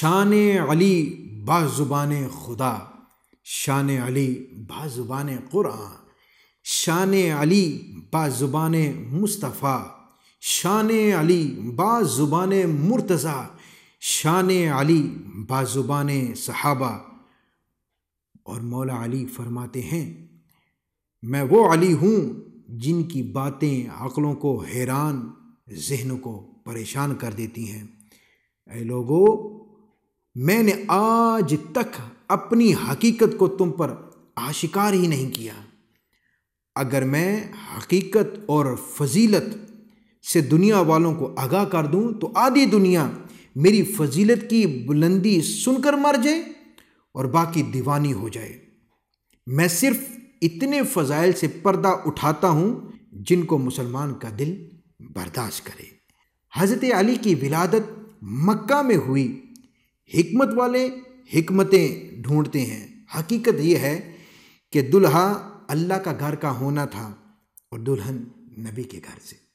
शान अली बाज़ुबान खुदा शान अली बाज़ुबान क़ुरान शान अली बाज़ुबान मुस्तफ़ा शान अली बाज़ुबान मुर्तज़ा शान अली बाज़ुबान सहाबा और मौला अली फरमाते हैं मैं वो अली हूँ जिनकी बातें अक़लों को हैरान जहनों को परेशान कर देती हैं ए लोगों मैंने आज तक अपनी हकीकत को तुम पर आशिकार ही नहीं किया अगर मैं हकीकत और फजीलत से दुनिया वालों को आगाह कर दूं तो आधी दुनिया मेरी फजीलत की बुलंदी सुनकर मर जाए और बाकी दीवानी हो जाए मैं सिर्फ इतने फजाइल से पर्दा उठाता हूँ जिनको मुसलमान का दिल बर्दाश्त करे हज़रत अली की विलादत मक्का में हुई हिकमत वाले हिकमतें ढूंढते हैं हकीकत यह है कि दुल्हा अल्लाह का घर का होना था और दुल्हन नबी के घर से